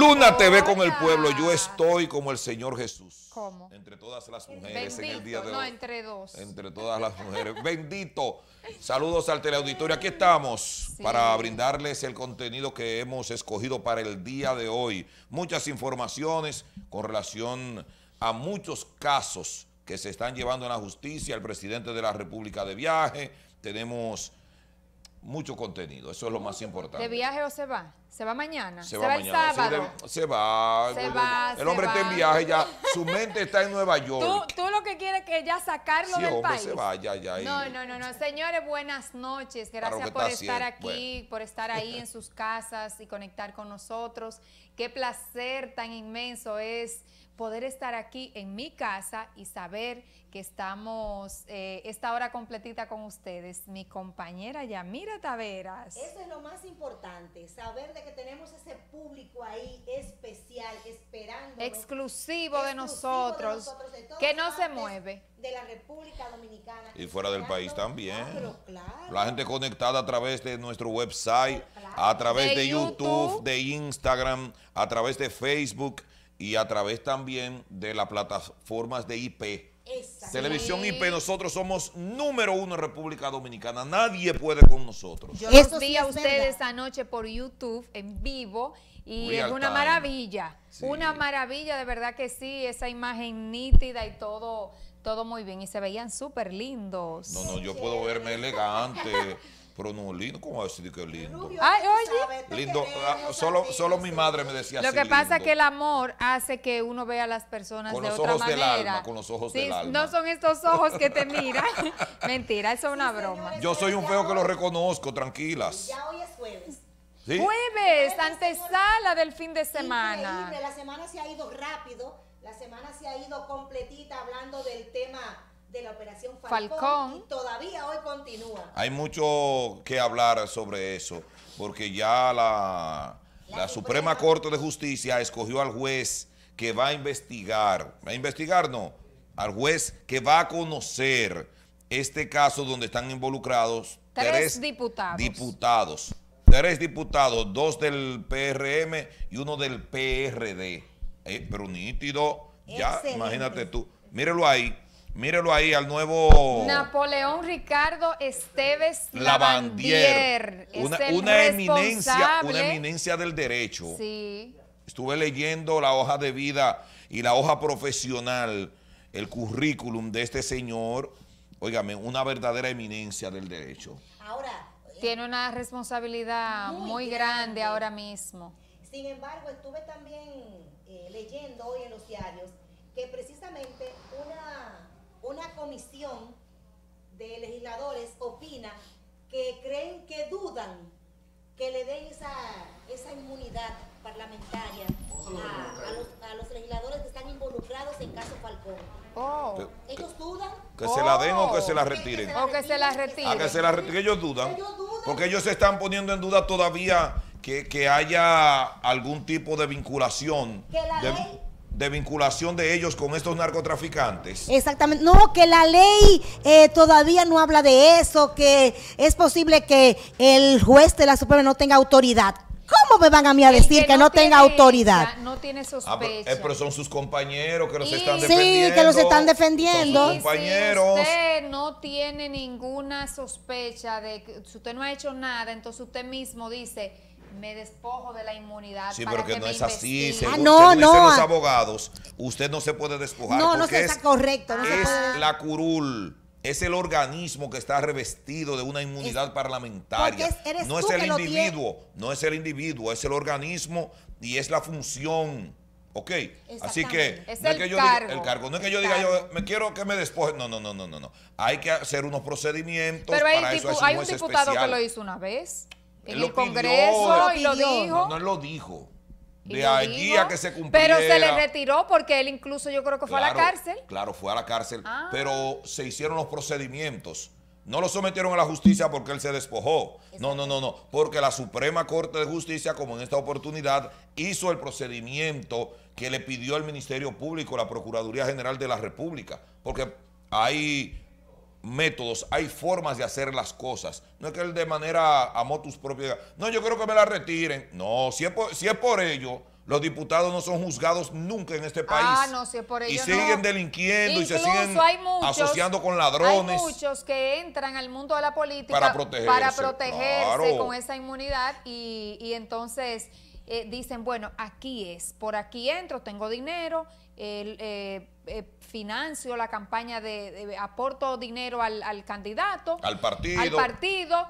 Luna te ve con el pueblo. Yo estoy como el Señor Jesús. ¿Cómo? Entre todas las mujeres en el día de hoy. No, entre dos. Entre todas las mujeres. Bendito. Saludos al teleauditorio. Aquí estamos para brindarles el contenido que hemos escogido para el día de hoy. Muchas informaciones con relación a muchos casos que se están llevando en la justicia. El presidente de la República de Viaje. Tenemos mucho contenido. Eso es lo más importante. ¿De viaje o se va? ¿Se va mañana? Se, va, el sábado. Se, va. Se el hombre está en viaje ya. Su mente está en Nueva York. Tú, lo que quieres que ya sacarlo sí, del hombre, se va, ya. ya. No, no, no, no. Señores, buenas noches. Gracias por estar aquí, por estar ahí en sus casas y conectar con nosotros. Qué placer tan inmenso es poder estar aquí en mi casa y saber que estamos eh, esta hora completita con ustedes. Mi compañera Yamira Taveras. Eso es lo más importante, saber de que tenemos ese público ahí especial, esperando. Exclusivo, de nosotros, que no se mueve. De la República Dominicana. Y fuera del país también. Ah, la gente conectada a través de nuestro website, a través de, YouTube, de Instagram, a través de Facebook y a través también de las plataformas de IP. Televisión IP, nosotros somos número uno en República Dominicana. Nadie puede con nosotros. Yo los vi a ustedes anoche por YouTube en vivo y es una maravilla. Una maravilla, de verdad que sí. Esa imagen nítida y todo todo muy bien y se veían súper lindos. No, no, yo puedo verme elegante. Pero no, lindo, ¿cómo decir que lindo? Ay, oye. Lindo, ah, solo, solo mi madre me decía Lo que pasa es que el amor hace que uno vea a las personas con los ojos Del alma, con los ojos del alma. No son estos ojos que te miran. Mentira, eso es una broma. Yo soy un feo que lo reconozco, tranquilas. Ya hoy es jueves. Jueves, Jueves, antesala del fin de semana. Increíble, la semana se ha ido rápido, la semana se ha ido completita hablando del tema de la operación Falcón, todavía hoy continúa. Hay mucho que hablar sobre eso, porque ya la, la, Suprema, Corte de Justicia escogió al juez que va a investigar, a investigar no, al juez que va a conocer este caso donde están involucrados tres, diputados. diputados. Tres diputados, dos del PRM y uno del PRD. Eh, pero nítido, ya imagínate tú, mírelo ahí. Mírelo ahí al nuevo. Napoleón Ricardo Esteves Lavandier. una, eminencia, una eminencia del derecho. Sí. Estuve leyendo la hoja de vida y la hoja profesional, el currículum de este señor. Óigame, una verdadera eminencia del derecho. Ahora. Tiene una responsabilidad muy, grande, ahora mismo. Sin embargo, estuve también eh, leyendo hoy en los diarios que precisamente una una comisión de legisladores opina que creen que dudan que le den esa, esa inmunidad parlamentaria a, los, legisladores que están involucrados en caso Falcón. Oh. Ellos dudan. Que se la den o que se la retiren. o que se la retiren. A que se la retiren. Ellos dudan. Porque ellos se están poniendo en duda todavía que, haya algún tipo de vinculación de vinculación de ellos con estos narcotraficantes. Exactamente. No, que la ley eh, todavía no habla de eso, que es posible que el juez de la Suprema no tenga autoridad. ¿Cómo me van a mí a decir que, no, tenga autoridad? no tiene ah, eh, sospecha. pero, son sus compañeros que los están defendiendo. Sí, que los están defendiendo. compañeros. usted no tiene ninguna sospecha de que usted no ha hecho nada, entonces usted mismo dice me despojo de la inmunidad. Sí, pero que, no es así. Según, ah, no, los abogados, usted no se puede despojar. No, no está correcto. es la curul. Es el organismo que está revestido de una inmunidad parlamentaria. no es el individuo, no es el individuo, es el organismo y es la función. ¿Ok? Así que, es el, cargo. el cargo. No es que yo diga, yo me quiero que me despoje. No, no, no, no, no. Hay que hacer unos procedimientos. Pero hay, un diputado que lo hizo una vez. En el Congreso y lo dijo. No, no él lo dijo. De allí a que se cumpliera. Pero se le retiró porque él incluso yo creo que fue a la cárcel. Claro, fue a la cárcel. Ah. Pero se hicieron los procedimientos. No lo sometieron a la justicia porque él se despojó. No, no, no, no. Porque la Suprema Corte de Justicia, como en esta oportunidad, hizo el procedimiento que le pidió el Ministerio Público, la Procuraduría General de la República. Porque hay métodos, hay formas de hacer las cosas. No es que él de manera a motus propiedad no, yo creo que me la retiren. No, si es por, si es por ello, los diputados no son juzgados nunca en este ah, país. Ah, no, si es por ello. Y siguen delinquiendo y se siguen asociando con ladrones. Hay muchos que entran al mundo de la política para protegerse, con esa inmunidad y, y entonces eh, dicen, bueno, aquí es, por aquí entro, tengo dinero el, eh, eh, financio la campaña de, aporto dinero al, candidato, al partido. al partido,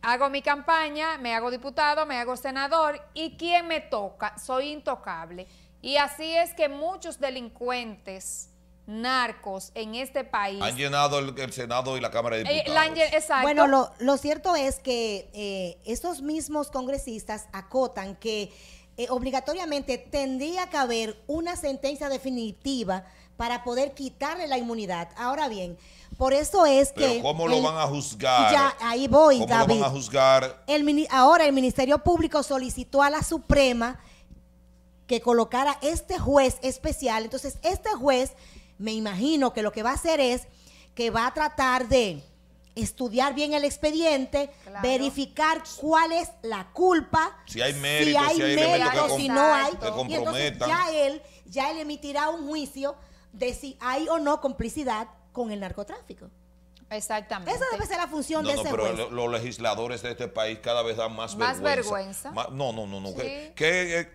hago mi campaña, me hago diputado, me hago senador y ¿quién me toca? Soy intocable. Y así es que muchos delincuentes narcos en este país. Han llenado el, Senado y la Cámara de eh, Diputados. Bueno, lo, cierto es que eh, esos mismos congresistas acotan que eh, obligatoriamente tendría que haber una sentencia definitiva para poder quitarle la inmunidad. Ahora bien, por eso es que... ¿Cómo lo van a juzgar? Ya, ahí voy, ¿Cómo lo van a juzgar? ahora el Ministerio Público solicitó a la Suprema que colocara este juez especial. Entonces, este juez, me imagino que lo que va a hacer es que va a tratar de estudiar bien el expediente, verificar cuál es la culpa, si hay mérito, si, hay si, si no hay, y ya él, ya él emitirá un juicio de si hay o no complicidad con el narcotráfico. Exactamente. Esa debe ser la función ese de no, pero los legisladores de este país cada vez dan más, vergüenza. no, no, no, no. qué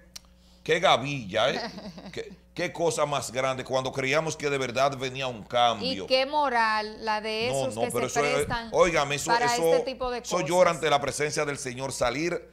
Qué gavilla, ¿eh? qué, cosa más grande cuando creíamos que de verdad venía un cambio. Y qué moral la de esos que pero se eso, prestan óigame, eso, para Eso llora este ante la presencia del Señor salir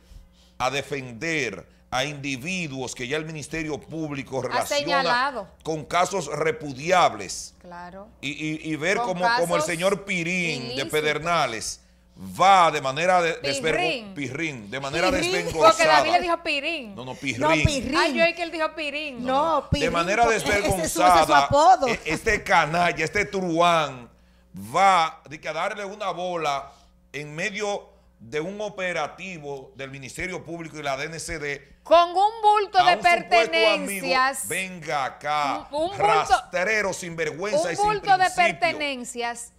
a defender a individuos que ya el Ministerio Público relaciona con casos repudiables. Claro. Y, ver como, como, el señor Pirín de Pedernales va de manera de, pirrín. pirrín. de manera desvergonzada. Porque David le dijo pirín. No, no, pirrín. No, pirrín. Ay, yo que él dijo pirín. No, pirrín. De manera desvergonzada. E-, este canalla, este truán, va de que a darle una bola en medio de un operativo del Ministerio Público y la DNCD. Con un bulto de pertenencias. venga acá. Un, un rastrero, sin vergüenza un bulto de pertenencias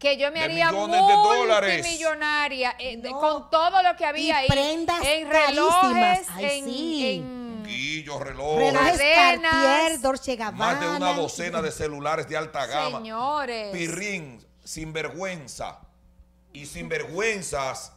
que yo me haría multimillonaria eh, con todo lo que había ahí. prendas en relojes, en, guillos, relojes, más de una docena de celulares de alta gama. Señores. Pirrín, sinvergüenza y sinvergüenzas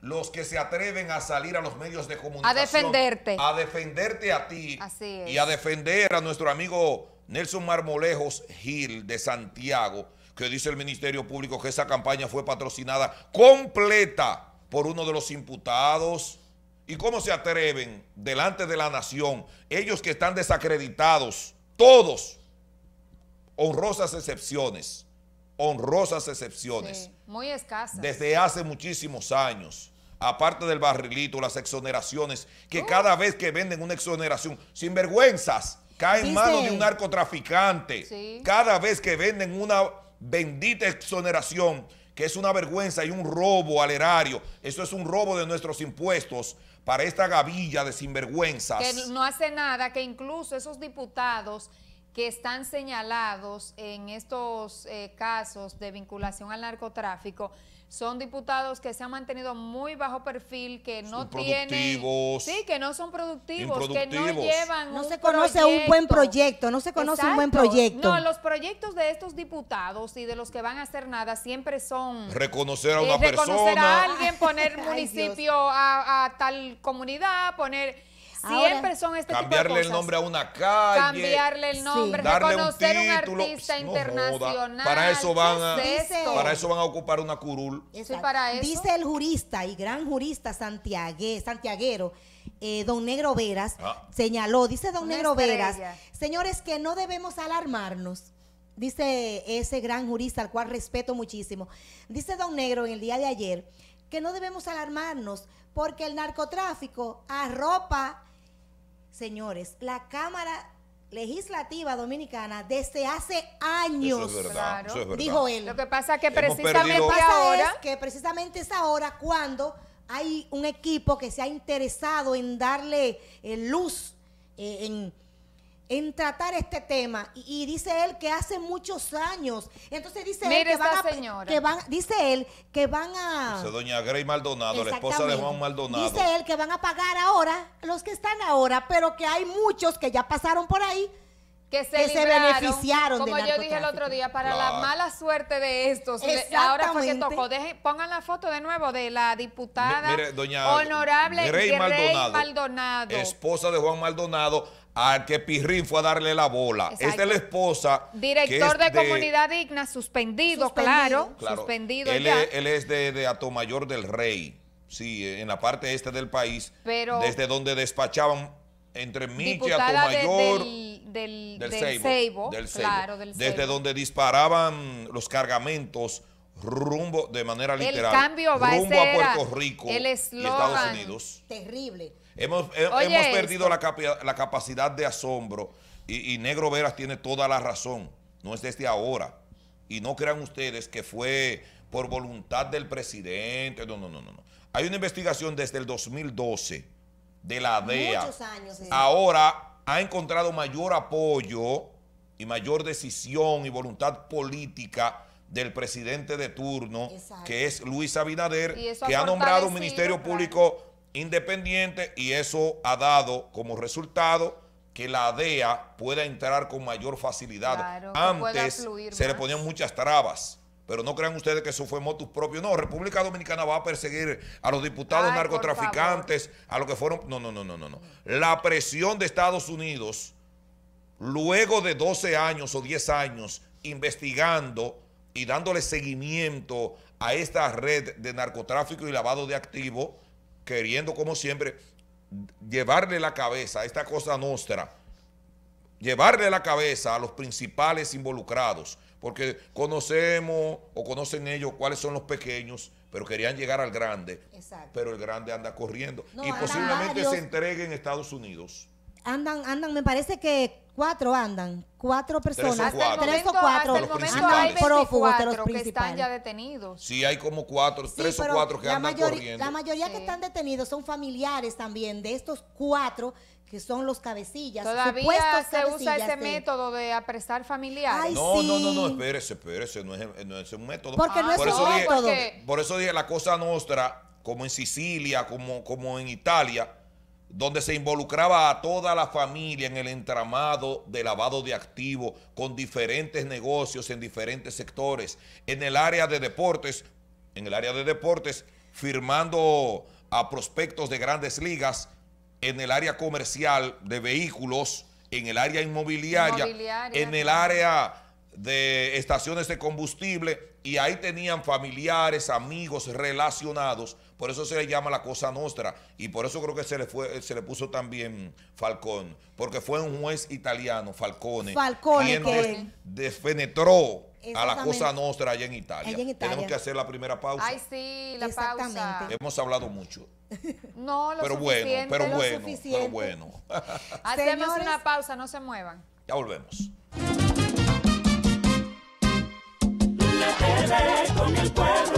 los que se atreven a salir a los medios de comunicación. A defenderte. A defenderte a ti. Y a defender a nuestro amigo Nelson Marmolejos Gil de Santiago, que dice el Ministerio Público que esa campaña fue patrocinada completa por uno de los imputados. ¿Y cómo se atreven delante de la nación, ellos que están desacreditados, todos, honrosas excepciones, honrosas excepciones. muy escasas. Desde hace muchísimos años aparte del barrilito, las exoneraciones, que uh. cada vez que venden una exoneración, sinvergüenzas, cae en manos de un narcotraficante. Cada vez que venden una bendita exoneración, que es una vergüenza y un robo al erario, eso es un robo de nuestros impuestos para esta gavilla de sinvergüenzas. Que no hace nada, que incluso esos diputados que están señalados en estos eh, casos de vinculación al narcotráfico, son diputados que se han mantenido muy bajo perfil, que no tienen... Sí, que no son productivos, que no llevan... No se conoce un buen proyecto, no se conoce un buen proyecto. No, los proyectos de estos diputados y de los que van a hacer nada siempre son... Reconocer a eh, una persona. Reconocer a alguien, poner municipio a tal comunidad, poner... Siempre son este tipo de cosas. Cambiarle el nombre a una calle. Cambiarle el nombre, reconocer un, pues, artista internacional. Para eso van a para eso van a ocupar una curul. para Dice el jurista y gran jurista santiaguero eh, don Negro Veras ah. señaló, dice don Negro Veras, señores que no debemos alarmarnos dice ese gran jurista al cual respeto muchísimo, dice don Negro en el día de ayer que no debemos alarmarnos porque el narcotráfico arropa Señores, la Cámara legislativa dominicana desde hace años. Dijo él. Lo que pasa es que precisamente ahora es que precisamente es ahora cuando hay un equipo que se ha interesado en darle eh, luz eh, en en tratar este tema. Y, dice él que hace muchos años. Entonces dice él que van, a, dice él que van a. Dice doña Grey Maldonado, la esposa de Juan Maldonado. Dice él que van a pagar ahora los que están ahora, pero que hay muchos que ya pasaron por ahí. Que se, beneficiaron como yo dije el otro día para la mala suerte de estos ahora fue tocó pongan la foto de nuevo de la diputada honorable Grey Maldonado esposa de Juan Maldonado al que Pirrín fue a darle la bola. Esta es la esposa. Director de, Comunidad Digna, suspendido, Claro, Suspendido él Es, él es de, de Atomayor del Rey, sí, en la parte este del país, Pero desde donde despachaban entre Michi, Atomayor... del, Seibo, claro, Desde donde disparaban los cargamentos rumbo, de manera literal, cambio va rumbo a, ser a Puerto Rico el y Estados Unidos. Terrible. Hemos, eh, perdido la, capacidad de asombro y, Negro Veras tiene toda la razón. No es desde ahora. Y no crean ustedes que fue por voluntad del presidente. No, no, no, no. Hay una investigación desde el 2012 de la DEA. Muchos años. Ahora ha encontrado mayor apoyo y mayor decisión y voluntad política del presidente de turno, que es Luis Abinader, que ha nombrado un ministerio público independiente y eso ha dado como resultado que la DEA pueda entrar con mayor facilidad. Antes se le ponían muchas trabas. Pero no crean ustedes que eso fue motus propio. No, República Dominicana va a perseguir a los diputados narcotraficantes, a los que fueron... No, no, no, no, no. La presión de Estados Unidos, luego de 12 años o 10 años investigando y dándole seguimiento a esta red de narcotráfico y lavado de activos, queriendo como siempre llevarle la cabeza a esta cosa nuestra, llevarle la cabeza a los principales involucrados, porque conocemos o conocen ellos cuáles son los pequeños, pero querían llegar al grande, pero el grande anda corriendo y posiblemente se entregue en Estados Unidos andan, andan, me parece que cuatro andan, cuatro personas, tres o cuatro, tres o cuatro andan hay prófugos de los principales. que están ya detenidos. Sí, hay como cuatro, tres o cuatro que andan corriendo. La mayoría que están detenidos son familiares también de estos cuatro que son los cabecillas. Todavía se usa ese método de apresar familiares. no, no, no, no, espérese, espérese, no es, no es un método. Porque no es por un eso método. Ah, por eso dije, la cosa nuestra, como en Sicilia, como, como en Italia, donde se involucraba a toda la familia en el entramado de lavado de activos con diferentes negocios en diferentes sectores. En el área de deportes, en el área de deportes, firmando a prospectos de grandes ligas, en el área comercial de vehículos, en el área inmobiliaria, inmobiliaria en el área de estaciones de combustible, y ahí tenían familiares, amigos relacionados por eso se le llama la cosa nostra. Y por eso creo que se le, fue, se le puso también Falcón. Porque fue un juez italiano, Falcone. Falcone, quien que... despenetró a la cosa nostra allá en Italia. Tenemos que hacer la primera pausa. Ay, sí, la pausa. Hemos hablado mucho. No, lo pero bueno, pero bueno, pero bueno. Hacemos una pausa, no se muevan. Ya volvemos. La con el pueblo.